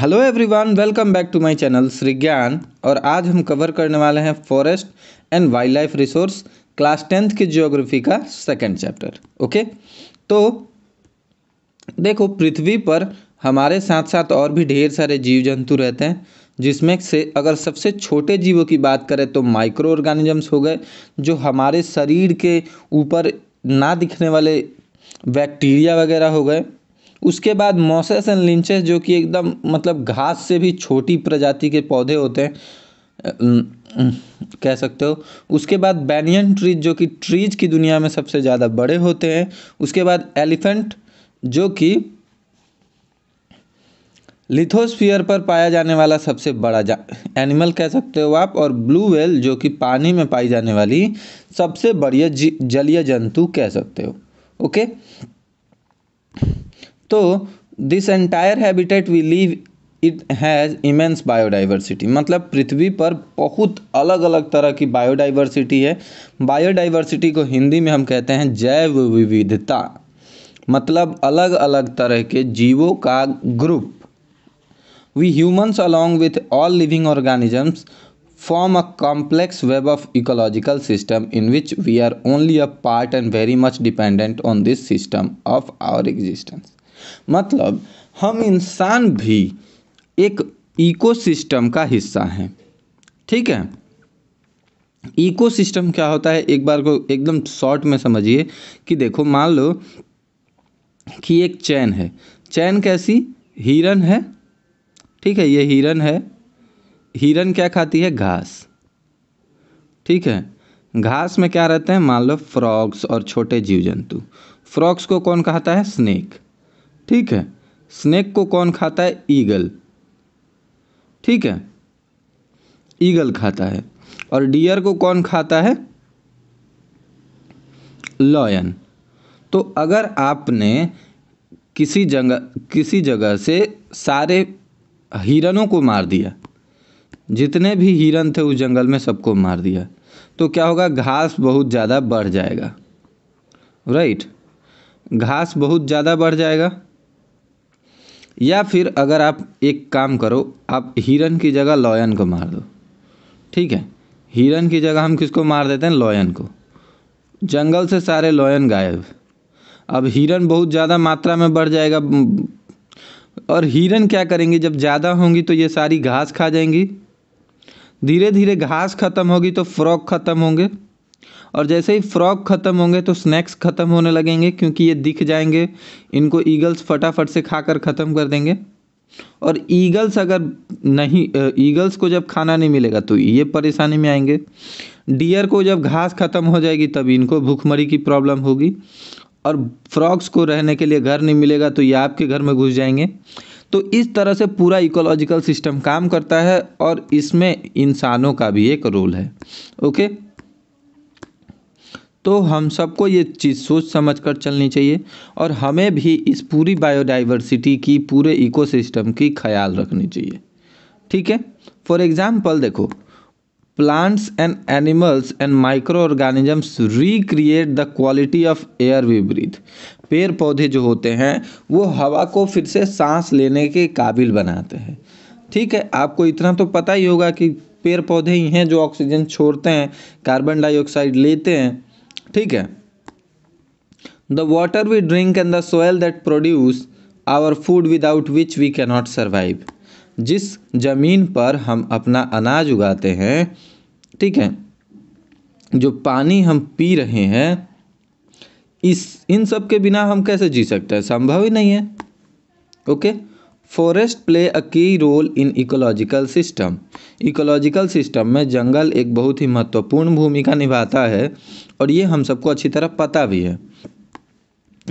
Hello everyone welcome back to my channel Shri Gyan और आज हम कवर करने वाले हैं forest and wildlife resource class tenth की जियोग्राफी का सेकंड चैप्टर ओके तो देखो पृथ्वी पर हमारे साथ साथ और भी ढेर सारे जीव जंतु रहते हैं जिसमें से अगर सबसे छोटे जीवों की बात करें तो माइक्रो ऑर्गेनिजम्स हो गए जो हमारे शरीर के ऊपर ना दिखने वाले बैक्टीरिया वगैरह हो गए उसके बाद मोसेस एंड लिंचेस जो कि एकदम मतलब घास से भी छोटी प्रजाति के पौधे होते हैं कह सकते हो उसके बाद बैनियन ट्रीज जो कि ट्रीज की दुनिया में सबसे ज़्यादा बड़े होते हैं उसके बाद एलिफेंट जो कि लिथोस्फियर पर पाया जाने वाला सबसे बड़ा जा एनिमल कह सकते हो आप और ब्लू वेल जो कि पानी में पाई जाने वाली सबसे बढ़िया जलीय जंतु कह सकते हो ओके तो this entire habitat we live it has immense biodiversity मतलब पृथ्वी पर बहुत अलग अलग तरह की बायोडाइवर्सिटी है बायोडाइवर्सिटी को हिंदी में हम कहते हैं जैव विविधता मतलब अलग अलग तरह के जीवों का group we humans along with all living organisms form a complex web of ecological system in which we are only a part and very much dependent on this system of our existence मतलब हम इंसान भी एक ecosystem का हिस्सा हैं ठीक है इकोसिस्टम क्या होता है एक बार को एकदम शॉर्ट में समझिए कि देखो मान लो कि एक चैन है चैन कैसी हिरन है ठीक है ये हिरन है हिरन क्या खाती है घास ठीक है घास में क्या रहते हैं मान लो फ्रॉक्स और छोटे जीव जंतु फ्रॉक्स को कौन कहता है स्नेक ठीक है स्नेक को कौन खाता है ईगल ठीक है ईगल खाता है और डियर को कौन खाता है लॉयन तो अगर आपने किसी जगह किसी जगह से सारे हिरणों को मार दिया जितने भी हिरन थे उस जंगल में सबको मार दिया तो क्या होगा घास बहुत ज़्यादा बढ़ जाएगा राइट घास बहुत ज़्यादा बढ़ जाएगा या फिर अगर आप एक काम करो आप हिरन की जगह लॉयन को मार दो ठीक है हिरन की जगह हम किसको मार देते हैं लॉयन को जंगल से सारे लॉयन गायब अब हिरन बहुत ज़्यादा मात्रा में बढ़ जाएगा और हिरन क्या करेंगे जब ज़्यादा होंगी तो ये सारी घास खा जाएंगी धीरे धीरे घास ख़त्म होगी तो फ्रॉक ख़त्म होंगे और जैसे ही फ्रॉग ख़त्म होंगे तो स्नैक्स ख़त्म होने लगेंगे क्योंकि ये दिख जाएंगे इनको ईगल्स फटाफट से खाकर ख़त्म कर देंगे और ईगल्स अगर नहीं ईगल्स को जब खाना नहीं मिलेगा तो ये परेशानी में आएंगे डियर को जब घास ख़त्म हो जाएगी तब इनको भूखमरी की प्रॉब्लम होगी और फ्रॉग्स को रहने के लिए घर नहीं मिलेगा तो ये आपके घर में घुस जाएंगे तो इस तरह से पूरा इकोलॉजिकल सिस्टम काम करता है और इसमें इंसानों का भी एक रोल है ओके तो हम सबको ये चीज़ सोच समझ कर चलनी चाहिए और हमें भी इस पूरी बायोडाइवर्सिटी की पूरे इकोसिस्टम की ख्याल रखनी चाहिए ठीक है फॉर एग्ज़ाम्पल देखो plants and animals and microorganisms recreate the quality of air we breathe पेड़ पौधे जो होते हैं वो हवा को फिर से सांस लेने के काबिल बनाते हैं ठीक है आपको इतना तो पता ही होगा कि पेड़ पौधे ही हैं जो ऑक्सीजन छोड़ते हैं कार्बन डाइऑक्साइड लेते हैं ठीक है the water we drink and the soil that produce our food without which we cannot survive जिस ज़मीन पर हम अपना अनाज उगाते हैं ठीक है जो पानी हम पी रहे हैं इस इन सब के बिना हम कैसे जी सकते हैं संभव ही नहीं है okay forest play a key role in ecological system ecological system में जंगल एक बहुत ही महत्वपूर्ण भूमिका निभाता है और ये हम सबको अच्छी तरह पता भी है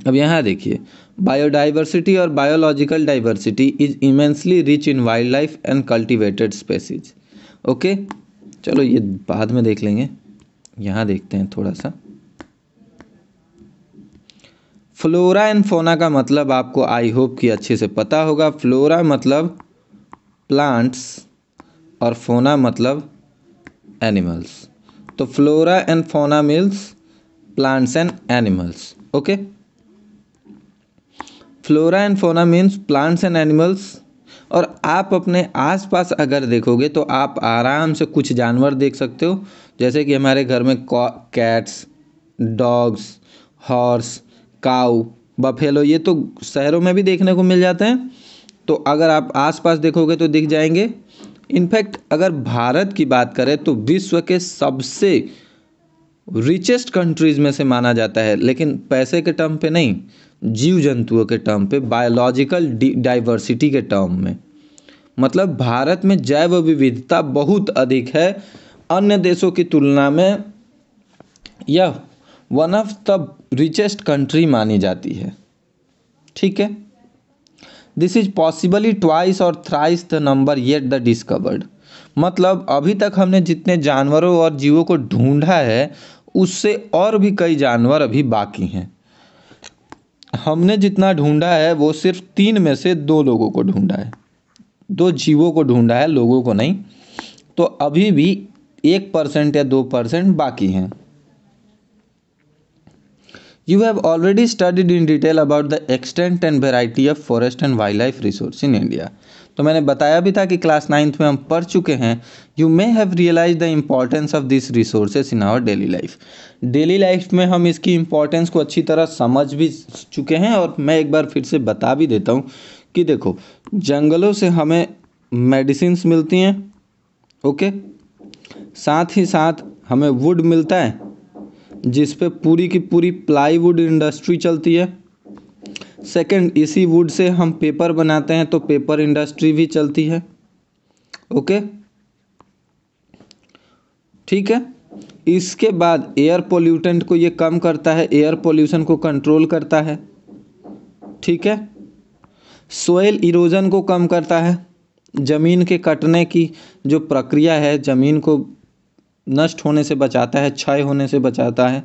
अब यहाँ देखिए बायोडाइवर्सिटी और biological diversity is immensely rich in wildlife and cultivated species okay चलो ये बाद में देख लेंगे यहाँ देखते हैं थोड़ा सा फ्लोरा एंड फोना का मतलब आपको आई होप कि अच्छे से पता होगा फ्लोरा मतलब प्लांट्स और फोना मतलब एनिमल्स तो flora and fauna means plants and animals okay flora and fauna means plants and animals और आप अपने आसपास अगर देखोगे तो आप आराम से कुछ जानवर देख सकते हो जैसे कि हमारे घर में cats dogs horse cow buffalo ये तो शहरों में भी देखने को मिल जाते हैं तो अगर आप आसपास देखोगे तो दिख जाएंगे इनफैक्ट अगर भारत की बात करें तो विश्व के सबसे रिचेस्ट कंट्रीज़ में से माना जाता है लेकिन पैसे के टर्म पे नहीं जीव जंतुओं के टर्म पे बायोलॉजिकल डाइवर्सिटी के टर्म में मतलब भारत में जैव विविधता बहुत अधिक है अन्य देशों की तुलना में यह one of the richest country मानी जाती है ठीक है this is possibly twice or thrice the number yet the discovered मतलब अभी तक हमने जितने जानवरों और जीवों को ढूंढा है उससे और भी कई जानवर अभी बाकी हैं हमने जितना ढूंढा है वो सिर्फ तीन में से दो लोगों को ढूंढा है दो जीवों को ढूंढा है लोगों को नहीं तो अभी भी एक परसेंट या दो परसेंट बाकी हैं you have already studied in detail about the extent and variety of forest and wildlife resource in India तो मैंने बताया भी था कि क्लास नाइन्थ में हम पढ़ चुके हैं you may have realize the importance of this resources in our daily life daily life में हम इसकी इम्पॉर्टेंस को अच्छी तरह समझ भी चुके हैं और मैं एक बार फिर से बता भी देता हूँ कि देखो जंगलों से हमें मेडिसिन मिलती हैं ओके साथ ही साथ हमें वुड मिलता है जिस पे पूरी की पूरी प्लाईवुड इंडस्ट्री चलती है सेकंड इसी वुड से हम पेपर बनाते हैं तो पेपर इंडस्ट्री भी चलती है ओके ठीक है इसके बाद एयर पोल्यूटेंट को ये कम करता है एयर पोल्यूशन को कंट्रोल करता है ठीक है सोयल इरोजन को कम करता है ज़मीन के कटने की जो प्रक्रिया है ज़मीन को नष्ट होने से बचाता है क्षय होने से बचाता है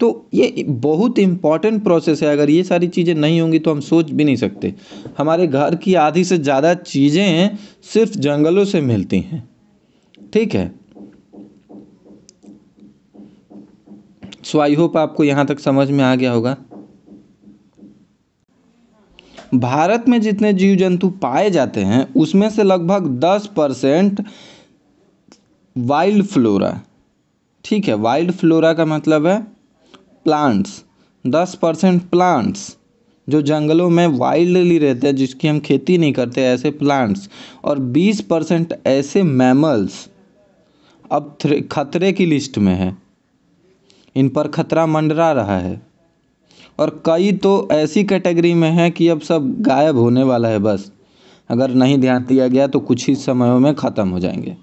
तो ये बहुत इम्पॉर्टेंट प्रोसेस है अगर ये सारी चीज़ें नहीं होंगी तो हम सोच भी नहीं सकते हमारे घर की आधी से ज़्यादा चीज़ें सिर्फ जंगलों से मिलती हैं ठीक है सो आई होप आपको यहाँ तक समझ में आ गया होगा भारत में जितने जीव जंतु पाए जाते हैं उसमें से लगभग दस परसेंट वाइल्ड फ्लोरा ठीक है वाइल्ड फ्लोरा का मतलब है प्लांट्स दस परसेंट प्लांट्स जो जंगलों में वाइल्डली रहते हैं जिसकी हम खेती नहीं करते ऐसे प्लांट्स और बीस परसेंट ऐसे मैमल्स अब खतरे की लिस्ट में है इन पर खतरा मंडरा रहा है और कई तो ऐसी कैटेगरी में है कि अब सब गायब होने वाला है बस अगर नहीं ध्यान दिया गया तो कुछ ही समयों में ख़त्म हो जाएंगे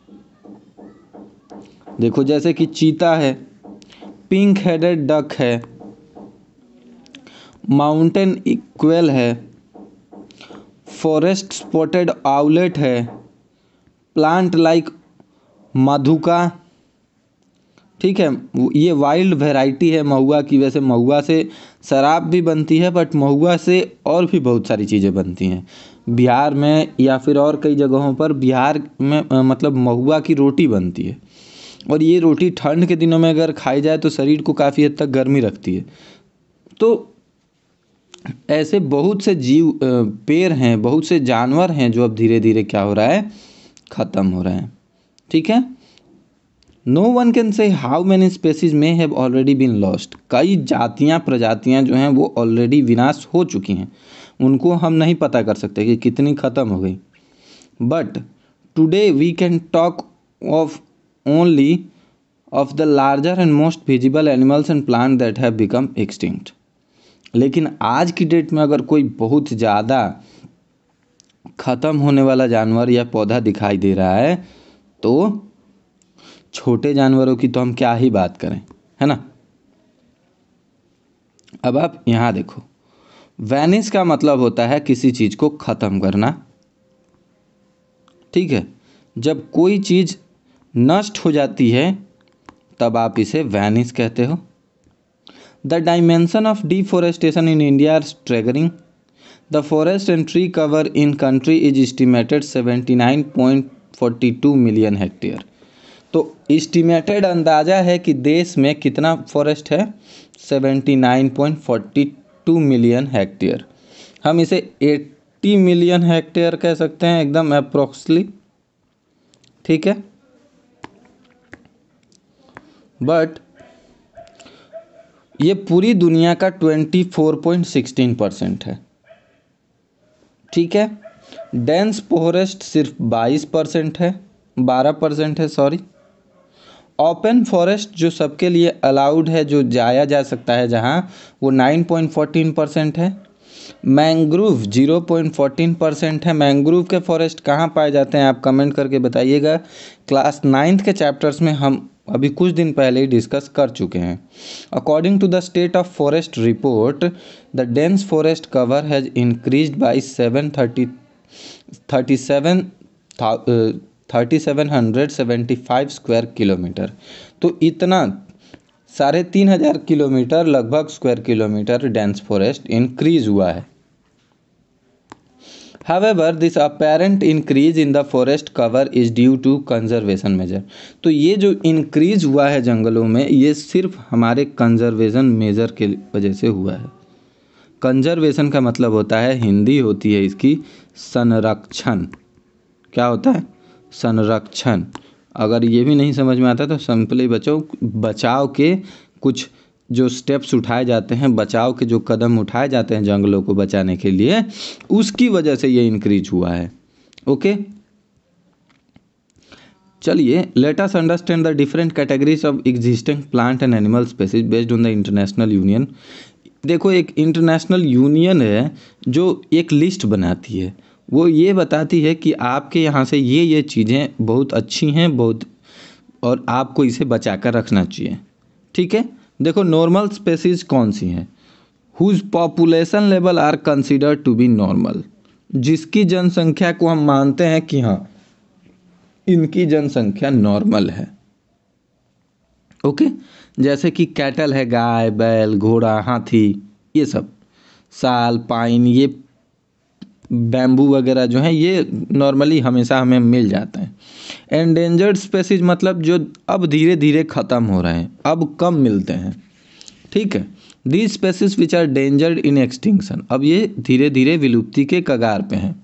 देखो जैसे कि चीता है पिंक हेडेड डक है माउंटेन इक्वेल है फॉरेस्ट स्पॉटेड आउलेट है प्लांट लाइक मधुका ठीक है ये वाइल्ड वेराइटी है महुआ की वैसे महुआ से शराब भी बनती है बट महुआ से और भी बहुत सारी चीज़ें बनती हैं बिहार में या फिर और कई जगहों पर बिहार में मतलब महुआ की रोटी बनती है और ये रोटी ठंड के दिनों में अगर खाई जाए तो शरीर को काफ़ी हद तक गर्मी रखती है तो ऐसे बहुत से जीव पेड़ हैं बहुत से जानवर हैं जो अब धीरे धीरे क्या हो रहा है ख़त्म हो रहे हैं ठीक है no one can say how many species may have already been lost कई जातियाँ प्रजातियाँ जो हैं वो ऑलरेडी विनाश हो चुकी हैं उनको हम नहीं पता कर सकते कि कितनी ख़त्म हो गई but today we can talk of only of the larger and most visible animals and plant that have become extinct लेकिन आज की डेट में अगर कोई बहुत ज़्यादा ख़त्म होने वाला जानवर या पौधा दिखाई दे रहा है तो छोटे जानवरों की तो हम क्या ही बात करें है ना अब आप यहाँ देखो वैनिस का मतलब होता है किसी चीज़ को ख़त्म करना ठीक है जब कोई चीज़ नष्ट हो जाती है तब आप इसे वैनिस कहते हो the dimension of deforestation in India are staggering the forest and tree cover in country is estimated seventy nine point forty two million hectare तो इस्टीमेटेड अंदाज़ा है कि देश में कितना फॉरेस्ट है seventy nine point forty two million hectare हम इसे एट्टी मिलियन हेक्टेयर कह सकते हैं एकदम अप्रोक्सली ठीक है बट ये पूरी दुनिया का twenty four point sixteen percent है ठीक है डेंस फॉरेस्ट सिर्फ बाईस परसेंट है बारह परसेंट है सॉरी ओपन फॉरेस्ट जो सबके लिए अलाउड है जो जाया जा सकता है जहाँ वो नाइन पॉइंट फोर्टीन परसेंट है mangrove zero point fourteen percent है मैंग्रोव के फॉरेस्ट कहाँ पाए जाते हैं आप कमेंट करके बताइएगा क्लास नाइन्थ के चैप्टर्स में हम अभी कुछ दिन पहले ही डिस्कस कर चुके हैं according to the state of forest report the dense forest cover has increase by seven thirty thirty seven thirty seven hundred seventy five square kilometre तो इतना साढ़े तीन हज़ार किलोमीटर लगभग square kilometre dense forest increase हुआ है however this apparent increase in the forest cover is due to conservation major तो ये जो इंक्रीज हुआ है जंगलों में ये सिर्फ हमारे कंजर्वेशन मेजर के वजह से हुआ है कंजर्वेशन का मतलब होता है हिंदी होती है इसकी संरक्षण क्या होता है संरक्षण अगर ये भी नहीं समझ में आता तो सिंपली बचो बचाव के कुछ जो स्टेप्स उठाए जाते हैं बचाव के जो कदम उठाए जाते हैं जंगलों को बचाने के लिए उसकी वजह से ये इंक्रीज हुआ है ओके चलिए let us understand the different categories of existing plant and animal species based on the international union देखो एक इंटरनेशनल यूनियन है जो एक लिस्ट बनाती है वो ये बताती है कि आपके यहाँ से ये ये चीज़ें बहुत अच्छी हैं बहुत और आपको इसे बचा कर रखना चाहिए ठीक है देखो नॉर्मल स्पेसीज़ कौन सी हैं whose population level are consider to be normal जिसकी जनसंख्या को हम मानते हैं कि हाँ इनकी जनसंख्या नॉर्मल है ओके जैसे कि कैटल है गाय बैल घोड़ा हाथी ये सब साल पाइन ये बैम्बू वगैरह जो हैं ये नॉर्मली हमेशा हमें मिल जाते हैं एंडेंजर्ड स्पेसीज मतलब जो अब धीरे धीरे ख़त्म हो रहे हैं अब कम मिलते हैं ठीक है these species which are endangered in extinction अब ये धीरे धीरे विलुप्ति के कगार पे हैं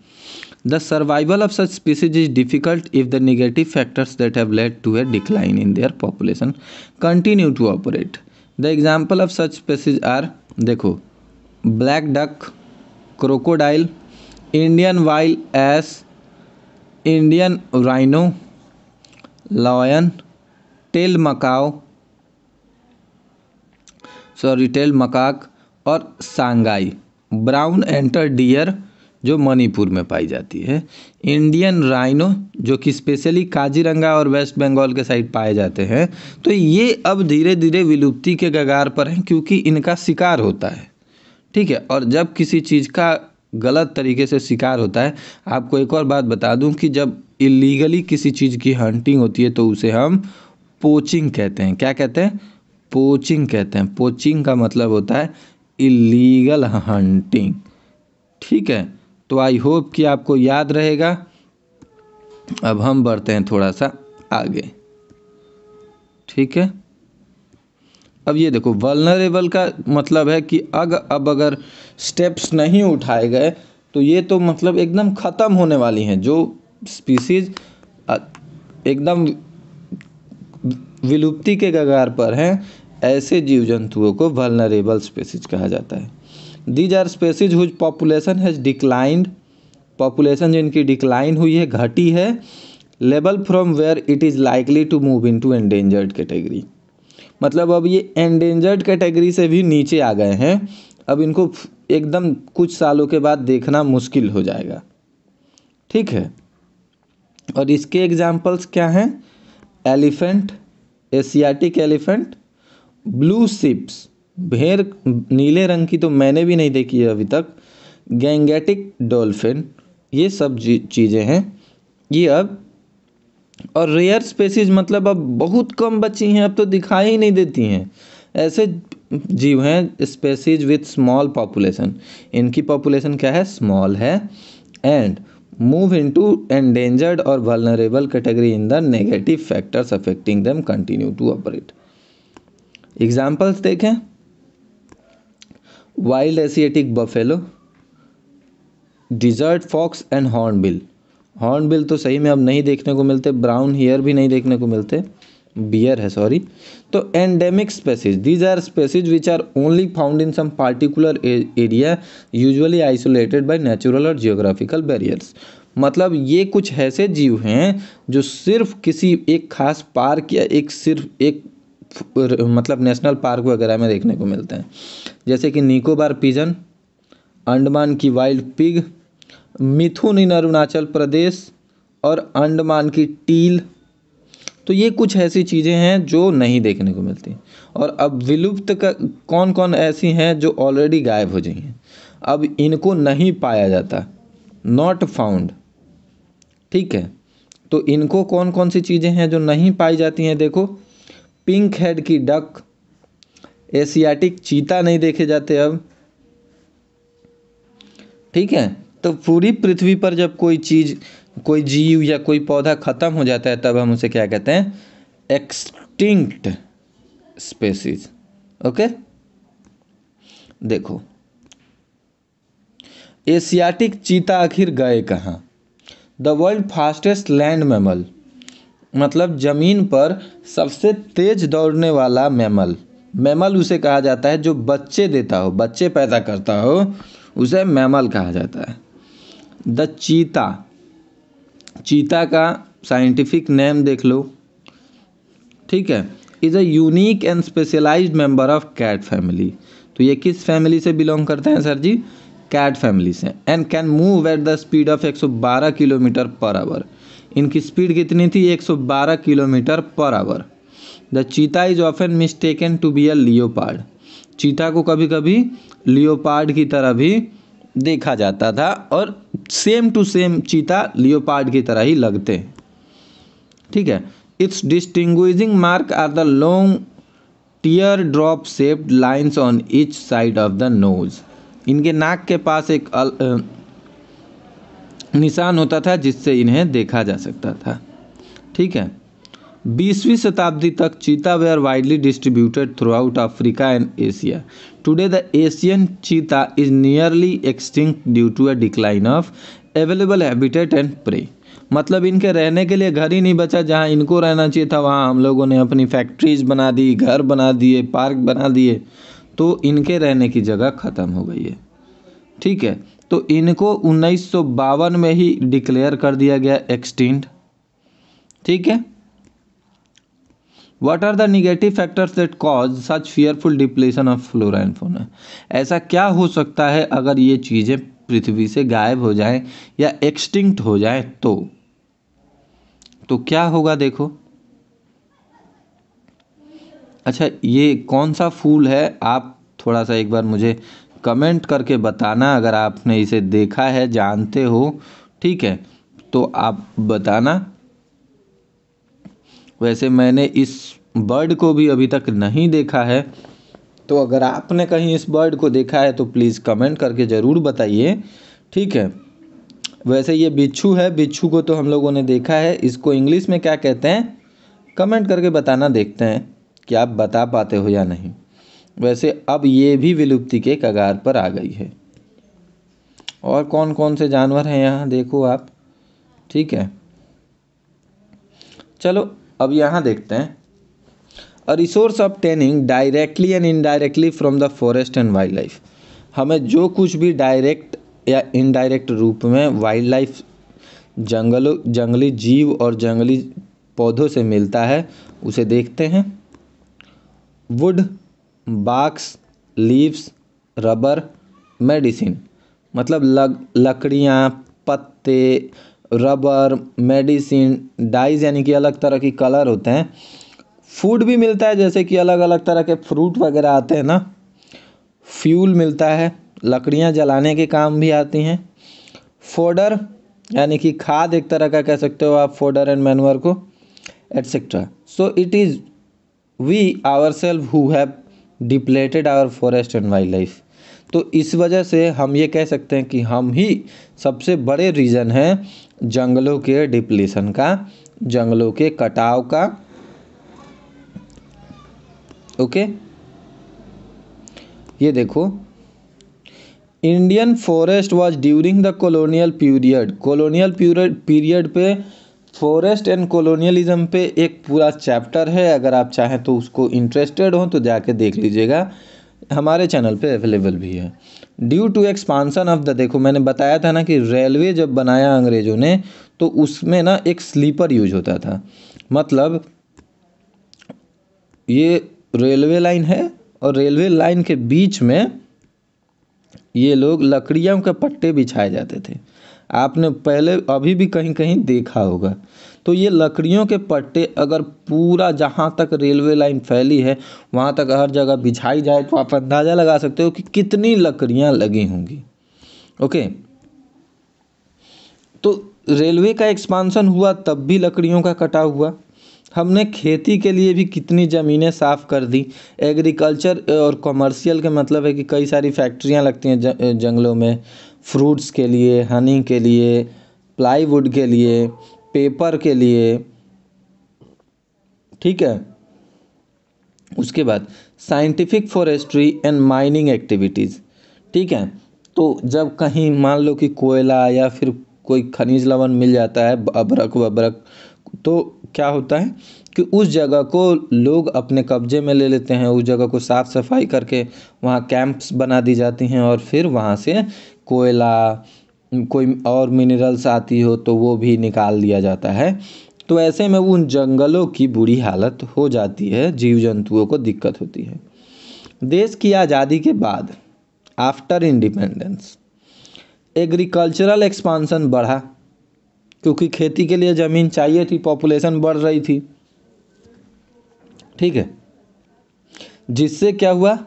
the survival of such species is difficult if the negative factors that have led to a decline in their population continue to operate the example of such species are देखो black duck crocodile Indian wild ass Indian rhino lion tail macaque sorry tail macaque और Sangai brown enter dear जो मणिपुर में पाई जाती है Indian rhino जो कि specially Kaziranga और waste Bengal के साइड पाए जाते हैं तो ये अब धीरे धीरे विलुप्ति के गगार पर हैं क्योंकि इनका शिकार होता है ठीक है और जब किसी चीज़ का गलत तरीके से शिकार होता है आपको एक और बात बता दूं कि जब इलीगली किसी चीज़ की हंटिंग होती है तो उसे हम पोचिंग कहते हैं क्या कहते हैं पोचिंग कहते हैं पोचिंग का मतलब होता है इलीगल हंटिंग ठीक है तो आई होप कि आपको याद रहेगा अब हम बढ़ते हैं थोड़ा सा आगे ठीक है अब ये देखो वलनरेबल का मतलब है कि अग अब अगर स्टेप्स नहीं उठाए गए तो ये तो मतलब एकदम ख़त्म होने वाली हैं जो स्पीसीज एकदम विलुप्ति के कगार पर हैं ऐसे जीव जंतुओं को वलनरेबल स्पेसीज कहा जाता है these are species whose population has declined population जिनकी डिक्लाइन हुई है घटी है लेबल from where it is likely to move in to endangered category मतलब अब ये एंडेंजर्ड कैटेगरी से भी नीचे आ गए हैं अब इनको एकदम कुछ सालों के बाद देखना मुश्किल हो जाएगा ठीक है और इसके एग्जाम्पल्स क्या हैं elephant Asiatic elephant blue sheeps भेड़ नीले रंग की तो मैंने भी नहीं देखी है अभी तक गैंगेटिक डॉल्फिन ये सब चीज़ें हैं ये अब और रेयर स्पेसीज मतलब अब बहुत कम बची हैं अब तो दिखाई ही नहीं देती हैं ऐसे जीव हैं स्पेसीज विथ स्मॉल पॉपुलेशन इनकी पॉपुलेशन क्या है स्मॉल है एंड मूव इनटू एंडेंजर्ड और vulnerable category in the negative factors affecting them continue to operate examples देखें wild Asiatic buffalo desert fox and hornbill hornbill तो सही में अब नहीं देखने को मिलते ब्राउन हेयर भी नहीं देखने को मिलते बियर है सॉरी तो endemic species these are species which are only found in some particular area usually isolated by natural और जियोग्राफिकल बैरियर्स मतलब ये कुछ ऐसे जीव हैं जो सिर्फ किसी एक खास पार्क या एक सिर्फ एक मतलब नेशनल पार्क वगैरह में देखने को मिलते हैं जैसे कि निकोबार पिजन अंडमान की wild pig mithun in Arunachal Pradesh और अंडमान की टील तो ये कुछ ऐसी चीज़ें हैं जो नहीं देखने को मिलती और अब विलुप्त का कौन कौन ऐसी हैं जो ऑलरेडी गायब हो गई हैं अब इनको नहीं पाया जाता नॉट फाउंड ठीक है तो इनको कौन कौन सी चीज़ें हैं जो नहीं पाई जाती हैं देखो पिंक हेड की डक एशियाटिक चीता नहीं देखे जाते अब ठीक है तो पूरी पृथ्वी पर जब कोई चीज़ कोई जीव या कोई पौधा ख़त्म हो जाता है तब हम उसे क्या कहते हैं एक्सटिंक्ट स्पेसीज ओके देखो एशियाटिक चीता आखिर गए कहाँ the world fastest land mammal मतलब ज़मीन पर सबसे तेज दौड़ने वाला मैमल मैमल उसे कहा जाता है जो बच्चे देता हो बच्चे पैदा करता हो उसे मैमल कहा जाता है द चीता चीता का साइंटिफिक नेम देख लो ठीक है is a unique and specialized member of cat family तो ये किस फैमिली से बिलोंग करते हैं सर जी कैट फैमिली से and can move at the speed of 112 kilometre per hour इनकी स्पीड कितनी थी 112 kilometre per hour the cheetah is often mistaken to be a leopard cheetah को कभी कभी लियोपार्ड की तरह भी देखा जाता था और same to same cheetah leopard की तरह ही लगते ठीक है its distinguishing mark are the long tear drop shaped lines on each side of the nose इनके नाक के पास एक अल, अ, निशान होता था जिससे इन्हें देखा जा सकता था ठीक है बीसवीं शताब्दी तक cheetah they are widely distributed throughout Africa and Asia today the Asian cheetah is nearly extinct due to a decline of available habitat and prey मतलब इनके रहने के लिए घर ही नहीं बचा जहाँ इनको रहना चाहिए था वहाँ हम लोगों ने अपनी फैक्ट्रीज बना दी घर बना दिए पार्क बना दिए तो इनके रहने की जगह ख़त्म हो गई है ठीक है तो इनको उन्नीस में ही डिक्लेयर कर दिया गया एक्सटिंग ठीक है what are the negative factors that cause such fearful depletion of flora and fauna ऐसा क्या हो सकता है अगर ये चीज़ें पृथ्वी से गायब हो जाएं या एक्सटिंक्ट हो जाएं तो तो क्या होगा देखो अच्छा ये कौन सा फूल है आप थोड़ा सा एक बार मुझे कमेंट करके बताना अगर आपने इसे देखा है जानते हो ठीक है तो आप बताना वैसे मैंने इस बर्ड को भी अभी तक नहीं देखा है तो अगर आपने कहीं इस बर्ड को देखा है तो प्लीज़ कमेंट करके ज़रूर बताइए ठीक है वैसे ये बिच्छू है बिच्छू को तो हम लोगों ने देखा है इसको इंग्लिश में क्या कहते हैं कमेंट करके बताना देखते हैं कि आप बता पाते हो या नहीं वैसे अब ये भी विलुप्ति के कगार पर आ गई है और कौन कौन से जानवर हैं यहाँ देखो आप ठीक है चलो अब यहाँ देखते हैं अ रिसोर्स टेनिंग directly and indirectly from the forest and wildlife हमें जो कुछ भी डायरेक्ट या इनडायरेक्ट रूप में वाइल्ड लाइफ जंगलों जंगली जीव और जंगली पौधों से मिलता है उसे देखते हैं wood barks leaves rubber medicine मतलब लग लकड़ियाँ पत्ते रबर मेडिसिन डाइज यानी कि अलग तरह की कलर होते हैं फूड भी मिलता है जैसे कि अलग अलग तरह के फ्रूट वगैरह आते हैं ना फ्यूल मिलता है लकड़ियाँ जलाने के काम भी आती हैं फोडर यानी कि खाद एक तरह का कह सकते हो आप फोडर एंड मैनवर को etcetera so it is we ourself who have depleted our forest and wildlife तो इस वजह से हम ये कह सकते हैं कि हम ही सबसे बड़े रीज़न हैं जंगलों के डिप्लीसन का जंगलों के कटाव का ओके ये देखो Indian forest was during the colonial period colonial period पे फॉरेस्ट एंड कॉलोनियलिज्म पे एक पूरा चैप्टर है अगर आप चाहें तो उसको इंटरेस्टेड हो तो जाके देख लीजिएगा हमारे चैनल पे अवेलेबल भी है due to expansion of the देखो मैंने बताया था ना कि रेलवे जब बनाया अंग्रेज़ों ने तो उसमें ना एक स्लीपर यूज होता था मतलब ये रेलवे लाइन है और रेलवे लाइन के बीच में ये लोग लकड़ियों के पट्टे बिछाए जाते थे आपने पहले अभी भी कहीं कहीं देखा होगा तो ये लकड़ियों के पट्टे अगर पूरा जहाँ तक रेलवे लाइन फैली है वहाँ तक हर जगह बिछाई जाए तो आप अंदाज़ा लगा सकते हो कि कितनी लकड़ियाँ लगी होंगी ओके तो रेलवे का एक्सपांसन हुआ तब भी लकड़ियों का कटाव हुआ हमने खेती के लिए भी कितनी ज़मीनें साफ़ कर दी एग्रीकल्चर और कॉमर्शियल के मतलब है कि कई सारी फैक्ट्रियाँ लगती हैं जंगलों में फ्रूट्स के लिए हनी के लिए प्लाईवुड के लिए पेपर के लिए ठीक है उसके बाद scientific forestry and mining activities ठीक है तो जब कहीं मान लो कि कोयला या फिर कोई खनिज लवण मिल जाता है अबरक वबरक तो क्या होता है कि उस जगह को लोग अपने कब्जे में ले लेते हैं उस जगह को साफ़ सफाई करके वहाँ कैंप्स बना दी जाती हैं और फिर वहाँ से कोयला कोई और मिनरल्स आती हो तो वो भी निकाल दिया जाता है तो ऐसे में उन जंगलों की बुरी हालत हो जाती है जीव जंतुओं को दिक्कत होती है देश की आज़ादी के बाद आफ्टर इंडिपेंडेंस एग्रीकल्चरल एक्सपांसन बढ़ा क्योंकि खेती के लिए ज़मीन चाहिए थी पॉपुलेशन बढ़ रही थी ठीक है जिससे क्या हुआ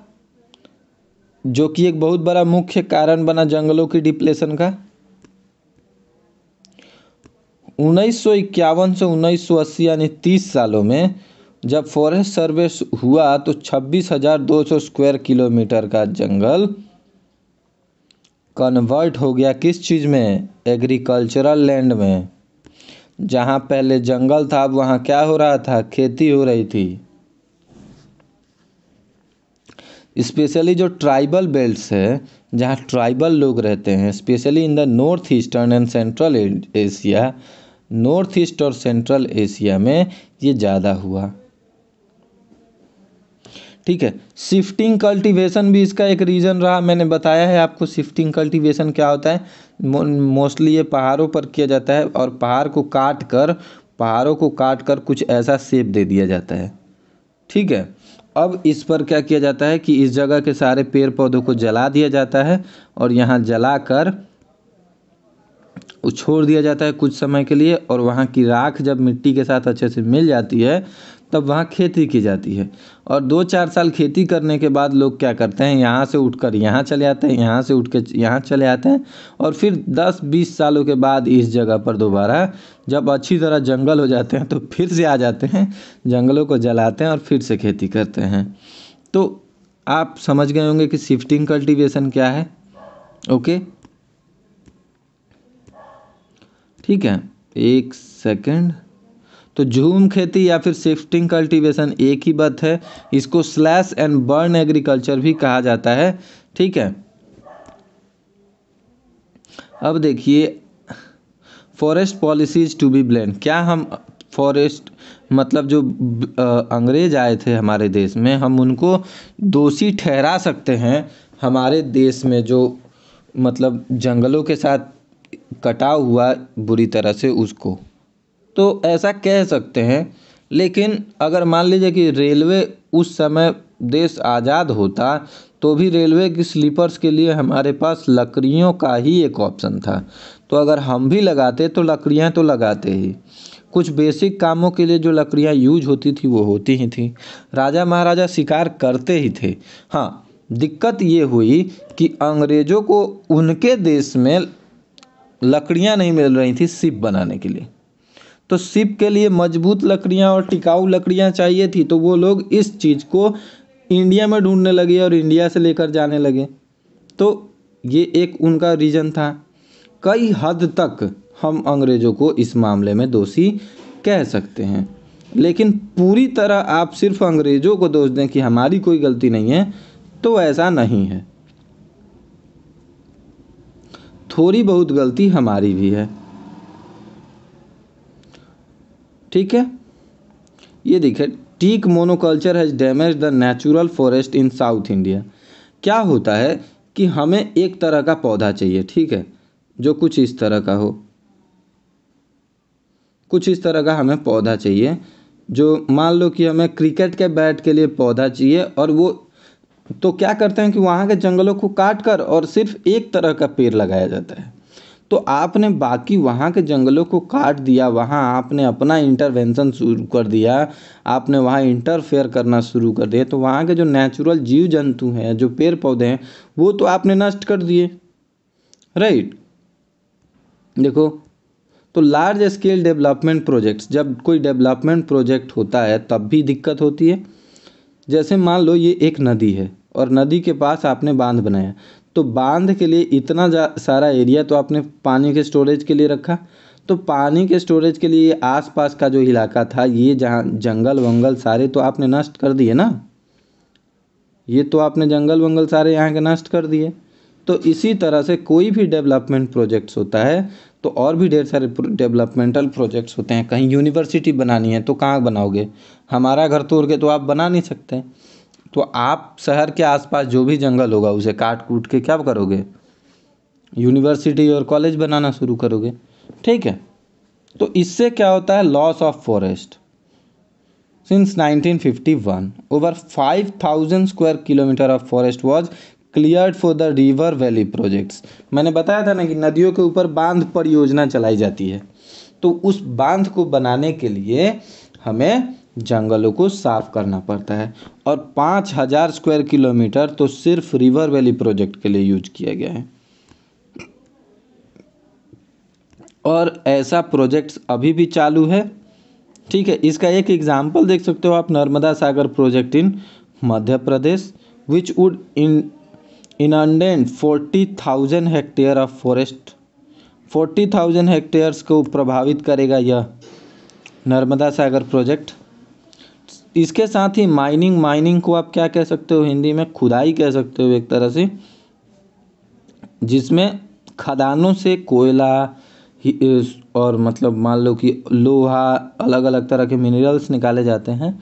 जो कि एक बहुत बड़ा मुख्य कारण बना जंगलों की डिप्लेशन का उन्नीस सौ इक्यावन से उन्नीस सौ अस्सी यानी तीस सालों में जब फॉरेस्ट सर्वे हुआ तो छब्बीस हजार दो सौ स्क्वायर किलोमीटर का जंगल कन्वर्ट हो गया किस चीज़ में एग्रीकल्चरल लैंड में जहाँ पहले जंगल था अब वहाँ क्या हो रहा था खेती हो रही थी स्पेशली जो ट्राइबल बेल्ट्स है जहाँ ट्राइबल लोग रहते हैं specially in the north eastern and central Asia north east और सेंट्रल एशिया में ये ज़्यादा हुआ ठीक है शिफ्टिंग कल्टीवेशन भी इसका एक रीज़न रहा मैंने बताया है आपको शिफ्टिंग कल्टीवेशन क्या होता है मोस्टली ये पहाड़ों पर किया जाता है और पहाड़ को काट कर पहाड़ों को काट कर कुछ ऐसा सेप दे दिया जाता है ठीक है अब इस पर क्या किया जाता है कि इस जगह के सारे पेड़ पौधों को जला दिया जाता है और यहाँ जला कर वो छोड़ दिया जाता है कुछ समय के लिए और वहाँ की राख जब मिट्टी के साथ अच्छे से मिल जाती है तब वहाँ खेती की जाती है और दो चार साल खेती करने के बाद लोग क्या करते हैं यहाँ से उठकर यहाँ चले आते हैं यहाँ से उठ कर यहाँ चले आते हैं और फिर 10-20 सालों के बाद इस जगह पर दोबारा जब अच्छी तरह जंगल हो जाते हैं तो फिर से आ जाते हैं जंगलों को जलाते हैं और फिर से खेती करते हैं तो आप समझ गए होंगे कि शिफ्टिंग कल्टिवेशन क्या है ओके ठीक है एक सेकंड तो झूम खेती या फिर शिफ्टिंग कल्टीवेशन एक ही बात है इसको स्लैश एंड बर्न एग्रीकल्चर भी कहा जाता है ठीक है अब देखिए forest policies to be blend क्या हम फॉरेस्ट मतलब जो अंग्रेज आए थे हमारे देश में हम उनको दोषी ठहरा सकते हैं हमारे देश में जो मतलब जंगलों के साथ कटा हुआ बुरी तरह से उसको तो ऐसा कह सकते हैं लेकिन अगर मान लीजिए कि रेलवे उस समय देश आज़ाद होता तो भी रेलवे की स्लीपर्स के लिए हमारे पास लकड़ियों का ही एक ऑप्शन था तो अगर हम भी लगाते तो लकड़ियाँ तो लगाते ही कुछ बेसिक कामों के लिए जो लकड़ियाँ यूज होती थी वो होती ही थी राजा महाराजा शिकार करते ही थे हाँ दिक्कत ये हुई कि अंग्रेज़ों को उनके देश में लकड़ियाँ नहीं मिल रही थी सिप बनाने के लिए तो सिप के लिए मजबूत लकड़ियाँ और टिकाऊ लकड़ियाँ चाहिए थी तो वो लोग इस चीज़ को इंडिया में ढूंढने लगे और इंडिया से लेकर जाने लगे तो ये एक उनका रीज़न था कई हद तक हम अंग्रेज़ों को इस मामले में दोषी कह सकते हैं लेकिन पूरी तरह आप सिर्फ अंग्रेज़ों को दोष दें कि हमारी कोई गलती नहीं है तो ऐसा नहीं है थोड़ी बहुत गलती हमारी भी है ठीक है ये देखिए teak monoculture has damage the natural forest in south India क्या होता है कि हमें एक तरह का पौधा चाहिए ठीक है जो कुछ इस तरह का हो कुछ इस तरह का हमें पौधा चाहिए जो मान लो कि हमें क्रिकेट के बैट के लिए पौधा चाहिए और वो तो क्या करते हैं कि वहाँ के जंगलों को काट कर और सिर्फ एक तरह का पेड़ लगाया जाता है तो आपने बाकी वहाँ के जंगलों को काट दिया वहाँ आपने अपना इंटरवेंशन शुरू कर दिया आपने वहाँ इंटरफेयर करना शुरू कर दिया तो वहाँ के जो नेचुरल जीव जंतु हैं जो पेड़ पौधे हैं वो तो आपने नष्ट कर दिए राइट देखो तो लार्ज स्केल डेवलपमेंट प्रोजेक्ट्स जब कोई डेवलपमेंट प्रोजेक्ट होता है तब भी दिक्कत होती है जैसे मान लो ये एक नदी है और नदी के पास आपने बांध बनाया तो बांध के लिए इतना सारा एरिया तो आपने पानी के स्टोरेज के लिए रखा तो पानी के स्टोरेज के लिए आसपास का जो इलाका था ये जहाँ जंगल वंगल सारे तो आपने नष्ट कर दिए ना ये तो आपने जंगल वंगल सारे यहाँ के नष्ट कर दिए तो इसी तरह से कोई भी डेवलपमेंट प्रोजेक्ट्स होता है तो और भी ढेर सारे डेवलपमेंटल प्रोजेक्ट्स होते हैं कहीं यूनिवर्सिटी बनानी है तो कहाँ बनाओगे हमारा घर तोड़ के तो आप बना नहीं सकते तो आप शहर के आसपास जो भी जंगल होगा उसे काट कूट के क्या करोगे यूनिवर्सिटी और कॉलेज बनाना शुरू करोगे ठीक है तो इससे क्या होता है loss of forest since 1951 over 5000 square kilometre of forest was cleared for the river valley projects मैंने बताया था ना कि नदियों के ऊपर बांध परियोजना चलाई जाती है तो उस बांध को बनाने के लिए हमें जंगलों को साफ करना पड़ता है और पाँच हज़ार स्क्वायर किलोमीटर तो सिर्फ रिवर वैली प्रोजेक्ट के लिए यूज किया गया है और ऐसा प्रोजेक्ट्स अभी भी चालू है ठीक है इसका एक एग्जाम्पल देख सकते हो आप Narmada Sagar project in Madhya Pradesh which would in inundate forty thousand hectare of forest forty thousand hectares को प्रभावित करेगा यह नर्मदा सागर प्रोजेक्ट इसके साथ ही माइनिंग माइनिंग को आप क्या कह सकते हो हिंदी में खुदाई कह सकते हो एक तरह से जिसमें खदानों से कोयला और मतलब मान लो कि लोहा अलग अलग तरह के मिनरल्स निकाले जाते हैं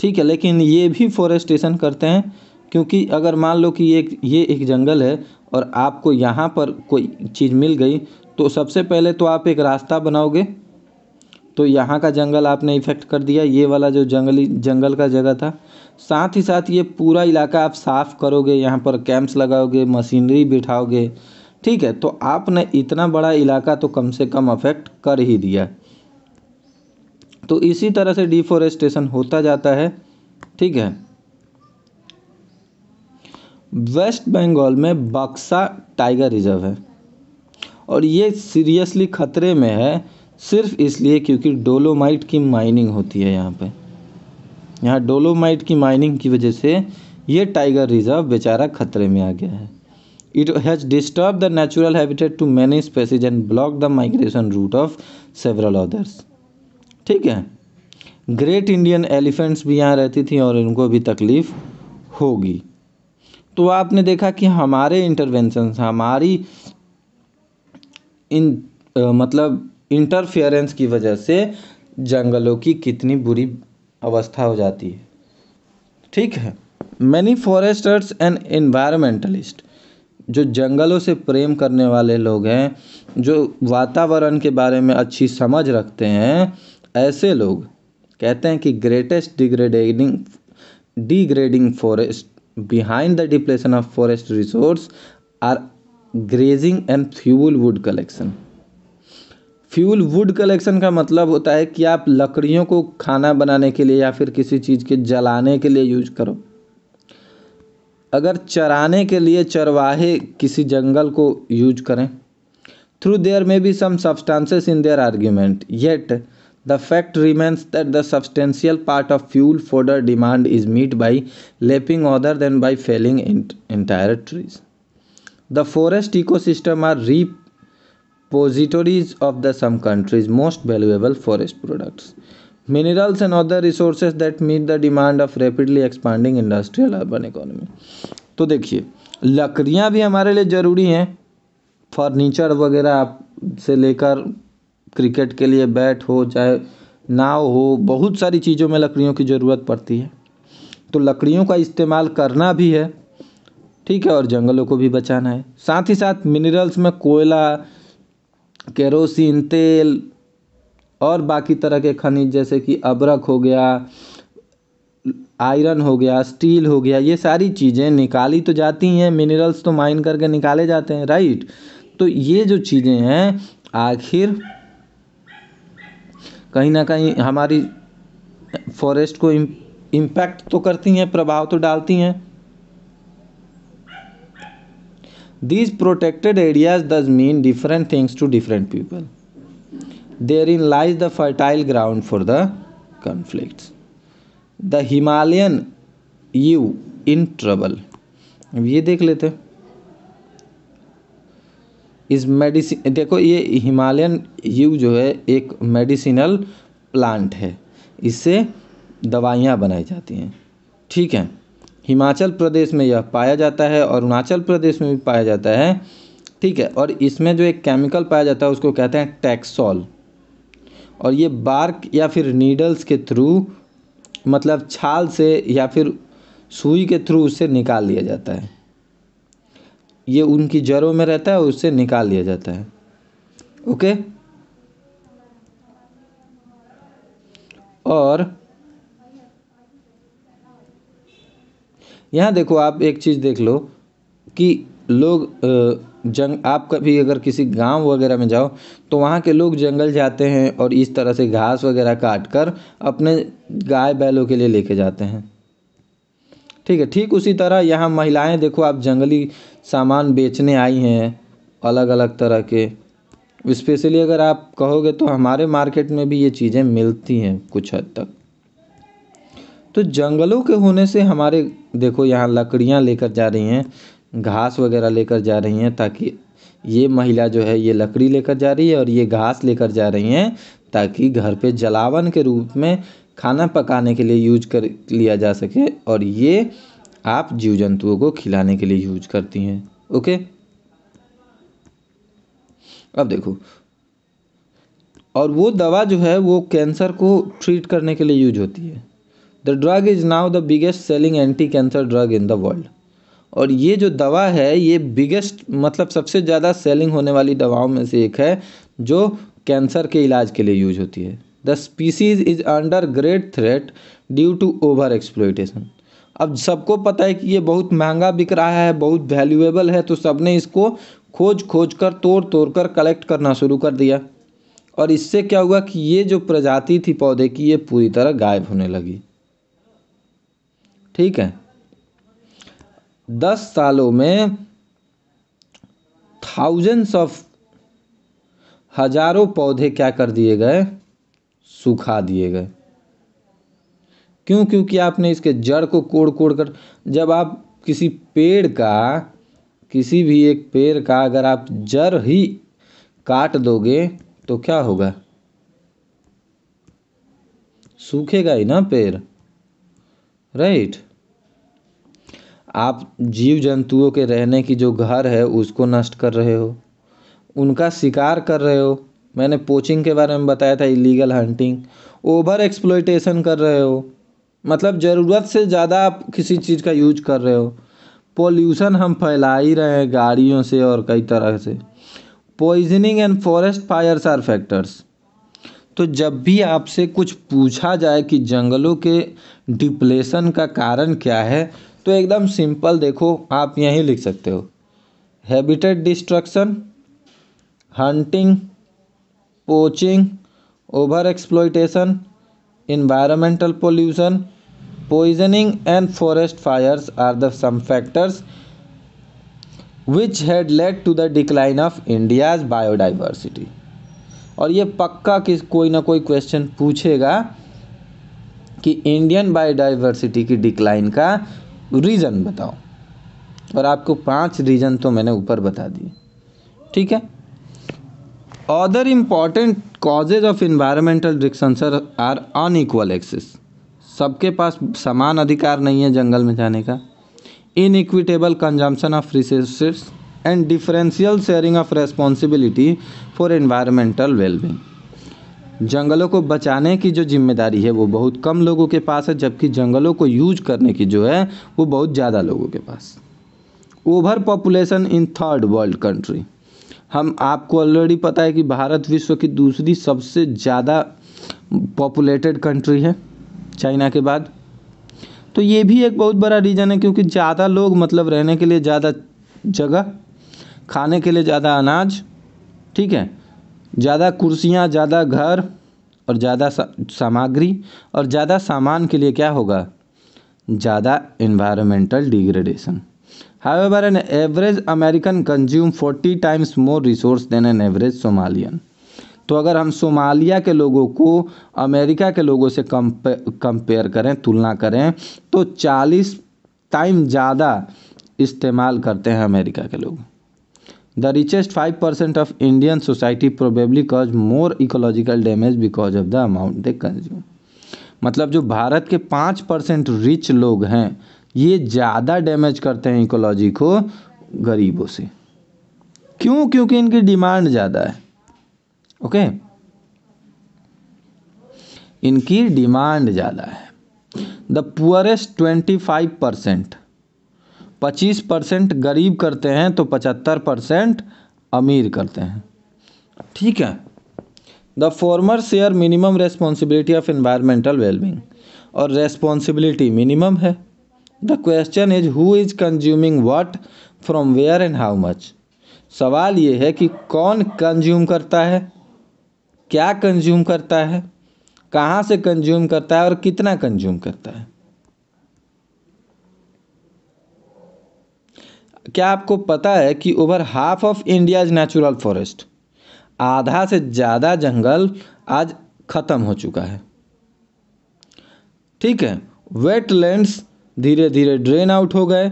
ठीक है लेकिन ये भी फॉरेस्टेशन करते हैं क्योंकि अगर मान लो कि ये ये एक जंगल है और आपको यहाँ पर कोई चीज़ मिल गई तो सबसे पहले तो आप एक रास्ता बनाओगे तो यहाँ का जंगल आपने इफ़ेक्ट कर दिया ये वाला जो जंगली जंगल का जगह था साथ ही साथ ये पूरा इलाका आप साफ़ करोगे यहाँ पर कैंप्स लगाओगे मशीनरी बिठाओगे ठीक है तो आपने इतना बड़ा इलाका तो कम से कम अफेक्ट कर ही दिया तो इसी तरह से डिफोरेस्टेशन होता जाता है ठीक है वेस्ट बंगाल में बक्सा टाइगर रिजर्व है और ये सीरियसली खतरे में है सिर्फ इसलिए क्योंकि डोलोमाइट की माइनिंग होती है यहाँ पे यहाँ डोलोमाइट की माइनिंग की वजह से ये टाइगर रिजर्व बेचारा खतरे में आ गया है it has disturb the natural habitat to many species and block the migration route of several others ठीक है ग्रेट इंडियन एलिफेंट्स भी यहाँ रहती थी और इनको भी तकलीफ होगी तो आपने देखा कि हमारे इंटरवेंशन हमारी इन आ, मतलब इंटरफेरेंस की वजह से जंगलों की कितनी बुरी अवस्था हो जाती है ठीक है मैनी फॉरेस्टर्स एंड एनवायरमेंटलिस्ट जो जंगलों से प्रेम करने वाले लोग हैं जो वातावरण के बारे में अच्छी समझ रखते हैं ऐसे लोग कहते हैं कि greatest degrading degrading forest behind the depletion of forest resource are grazing and fuel wood collection fuel wood collection का मतलब होता है कि आप लकड़ियों को खाना बनाने के लिए या फिर किसी चीज़ के जलाने के लिए यूज करो अगर चराने के लिए चरवाहे किसी जंगल को यूज करें though there may be some substances in their argument yet the fact remains that the substantial part of fuel for the demand is meet by lopping other than by felling entire trees the forest ecosystem are repositories of the some country's most valuable forest products minerals and other resources that meet the demand of rapidly expanding industrial urban economy तो देखिए लकड़ियाँ भी हमारे लिए ज़रूरी हैं furniture वगैरह आप से लेकर क्रिकेट के लिए बैट हो चाहे नाव हो बहुत सारी चीज़ों में लकड़ियों की ज़रूरत पड़ती है तो लकड़ियों का इस्तेमाल करना भी है ठीक है और जंगलों को भी बचाना है साथ ही साथ मिनरल्स में कोयला केरोसिन तेल और बाकी तरह के खनिज जैसे कि अबरक हो गया आयरन हो गया स्टील हो गया ये सारी चीज़ें निकाली तो जाती हैं मिनरल्स तो माइन करके निकाले जाते हैं राइट तो ये जो चीज़ें हैं आखिर कहीं ना कहीं हमारी फॉरेस्ट को इम्पैक्ट तो करती हैं प्रभाव तो डालती हैं These protected areas thus mean different things to different people. Therein lies the fertile ground for the conflicts. The Himalayan you in trouble. अब ये देख लेते हैं इस मेडिसिन देखो ये हिमालयन यू जो है एक मेडिसिनल प्लांट है इससे दवाइयाँ बनाई जाती हैं ठीक है हिमाचल प्रदेश में यह पाया जाता है और अरुणाचल प्रदेश में भी पाया जाता है ठीक है और इसमें जो एक केमिकल पाया जाता है उसको कहते हैं टैक्सॉल और ये बार्क या फिर नीडल्स के थ्रू मतलब छाल से या फिर सुई के थ्रू उससे निकाल लिया जाता है ये उनकी जड़ों में रहता है उससे निकाल लिया जाता है ओके और यहाँ देखो आप एक चीज़ देख लो कि लोग जंग आप कभी अगर किसी गांव वगैरह में जाओ तो वहाँ के लोग जंगल जाते हैं और इस तरह से घास वगैरह काट कर अपने गाय बैलों के लिए लेके जाते हैं ठीक है ठीक उसी तरह यहाँ महिलाएं देखो आप जंगली सामान बेचने आई हैं अलग अलग तरह के स्पेशली अगर आप कहोगे तो हमारे मार्केट में भी ये चीज़ें मिलती हैं कुछ हद तक तो जंगलों के होने से हमारे देखो यहाँ लकड़ियाँ लेकर जा रही हैं घास वगैरह लेकर जा रही हैं ताकि ये महिला जो है ये लकड़ी लेकर जा रही है और ये घास लेकर जा रही हैं ताकि घर पे जलावन के रूप में खाना पकाने के लिए यूज कर लिया जा सके और ये आप जीव जंतुओं को खिलाने के लिए यूज करती हैं ओके अब देखो और वो दवा जो है वो कैंसर को ट्रीट करने के लिए यूज होती है the drug is now the biggest selling anti cancer drug in the world और ये जो दवा है ये बिगेस्ट मतलब सबसे ज़्यादा सेलिंग होने वाली दवाओं में से एक है जो कैंसर के इलाज के लिए यूज होती है the species is under great threat due to over exploitation अब सबको पता है कि ये बहुत महंगा बिक रहा है बहुत वैल्यूएबल है तो सबने इसको खोज खोज कर तोड़ तोड़ कर कलेक्ट करना शुरू कर दिया और इससे क्या हुआ कि ये जो प्रजाति थी पौधे की ये पूरी तरह गायब होने लगी ठीक है दस सालों में थाउजेंड्स ऑफ हजारों पौधे क्या कर दिए गए सूखा दिए गए क्यों क्योंकि आपने इसके जड़ को कोड़ कोड़ कर जब आप किसी पेड़ का किसी भी एक पेड़ का अगर आप जड़ ही काट दोगे तो क्या होगा सूखेगा ही ना पेड़ राइट right? आप जीव जंतुओं के रहने की जो घर है उसको नष्ट कर रहे हो उनका शिकार कर रहे हो मैंने पोचिंग के बारे में बताया था इलीगल हंटिंग ओवर एक्सप्लोइटेशन कर रहे हो मतलब ज़रूरत से ज़्यादा आप किसी चीज़ का यूज कर रहे हो पोल्यूशन हम फैला ही रहे हैं गाड़ियों से और कई तरह से poisoning and forest fires are factors तो जब भी आपसे कुछ पूछा जाए कि जंगलों के डिप्लेशन का कारण क्या है तो एकदम सिंपल देखो आप यहीं लिख सकते हो habitat destruction hunting poaching over exploitation environmental pollution poisoning and forest fires are the some factors which had led to the decline of India's biodiversity और ये पक्का किस कोई ना कोई क्वेश्चन पूछेगा कि इंडियन बायोडाइवर्सिटी की डिक्लाइन का रीज़न बताओ और आपको पांच रीज़न तो मैंने ऊपर बता दिए ठीक है other important causes of environmental disturbance are unequal access सबके पास समान अधिकार नहीं है जंगल में जाने का inequitable consumption of resources and differential sharing of responsibility for environmental wellbeing जंगलों को बचाने की जो जिम्मेदारी है वो बहुत कम लोगों के पास है जबकि जंगलों को यूज करने की जो है वो बहुत ज़्यादा लोगों के पास over population in third world country हम आपको ऑलरेडी पता है कि भारत विश्व की दूसरी सबसे ज़्यादा पॉपुलेटेड कंट्री है चाइना के बाद तो ये भी एक बहुत बड़ा रीज़न है क्योंकि ज़्यादा लोग मतलब रहने के लिए ज़्यादा जगह खाने के लिए ज़्यादा अनाज ठीक है ज़्यादा कुर्सियाँ ज़्यादा घर और ज़्यादा सामग्री और ज़्यादा सामान के लिए क्या होगा ज़्यादा environmental degradation However, an average American consume forty times more resource than an average Somalian तो अगर हम सोमालिया के लोगों को अमेरिका के लोगों से कंपे कंपेयर करें तुलना करें तो 40 टाइम ज़्यादा इस्तेमाल करते हैं अमेरिका के लोग the richest five percent of Indian society probably cause more ecological damage because of the amount they consume मतलब जो भारत के पाँच परसेंट रिच लोग हैं ये ज़्यादा डैमेज करते हैं इकोलॉजी को गरीबों से क्यों क्योंकि इनकी डिमांड ज़्यादा है ओके इनकी डिमांड ज़्यादा है the poorest twenty five percent पच्चीस परसेंट गरीब करते हैं तो पचहत्तर परसेंट अमीर करते हैं ठीक है the former share minimum responsibility of environmental wellbeing और रेस्पॉन्सिबिलिटी मिनिमम है the question is who is consuming what from where and how much सवाल ये है कि कौन कंज्यूम करता है क्या कंज्यूम करता है कहाँ से कंज्यूम करता है और कितना कंज्यूम करता है क्या आपको पता है कि over half of India is natural forest आधा से ज़्यादा जंगल आज ख़त्म हो चुका है ठीक है वेटलैंड्स धीरे धीरे ड्रेन आउट हो गए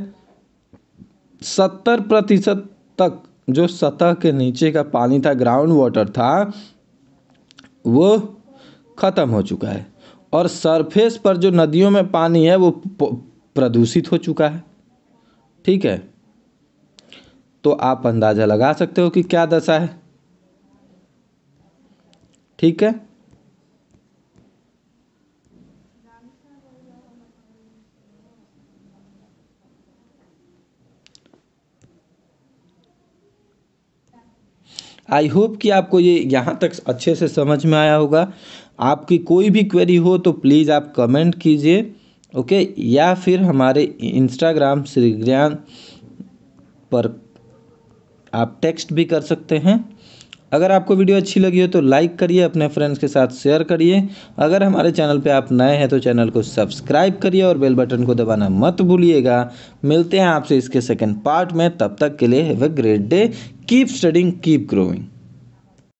सत्तर प्रतिशत तक जो सतह के नीचे का पानी था ग्राउंड वाटर था वो ख़त्म हो चुका है और सरफेस पर जो नदियों में पानी है वो प्रदूषित हो चुका है ठीक है तो आप अंदाज़ा लगा सकते हो कि क्या दशा है ठीक है आई होप कि आपको ये यहाँ तक अच्छे से समझ में आया होगा आपकी कोई भी क्वेरी हो तो प्लीज़ आप कमेंट कीजिए ओके या फिर हमारे इंस्टाग्राम श्री ज्ञान पर आप टेक्स्ट भी कर सकते हैं अगर आपको वीडियो अच्छी लगी हो तो लाइक करिए अपने फ्रेंड्स के साथ शेयर करिए अगर हमारे चैनल पे आप नए हैं तो चैनल को सब्सक्राइब करिए और बेल बटन को दबाना मत भूलिएगा मिलते हैं आपसे इसके सेकंड पार्ट में तब तक के लिए have a great day keep studying keep growing